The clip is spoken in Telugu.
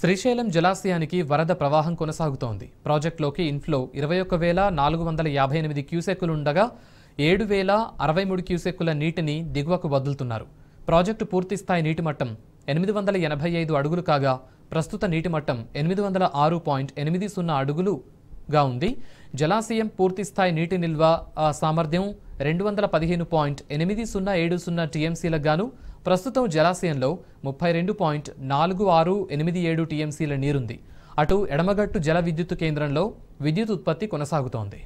శ్రీశైలం జలాశయానికి వరద ప్రవాహం కొనసాగుతోంది ప్రాజెక్టులోకి ఇన్ఫ్లో ఇరవై ఒక్క వేల నాలుగు వందల యాభై ఎనిమిది క్యూసెక్కులుండగా ఏడు వేల అరవై మూడు క్యూసెక్కుల నీటిని దిగువకు వదులుతున్నారు ప్రాజెక్టు పూర్తిస్థాయి నీటి మట్టం ఎనిమిది వందల ఎనభై ఐదు అడుగులు కాగా ప్రస్తుత నీటి మట్టం ఎనిమిది వందల ఆరు పాయింట్ ఎనిమిది సున్నా అడుగులుగా ఉంది జలాశయం పూర్తిస్థాయి నీటి నిల్వ సామర్థ్యం రెండు వందల పదిహేను పాయింట్ ఎనిమిది సున్నా ఏడు సున్నా టీఎంసీలకు గాను ప్రస్తుతం జలాశయంలో ముప్పై రెండు పాయింట్ నాలుగు ఆరు ఎనిమిది ఏడు టీఎంసీల నీరుంది అటు ఎడమగట్టు జల విద్యుత్ కేంద్రంలో విద్యుత్ ఉత్పత్తి కొనసాగుతోంది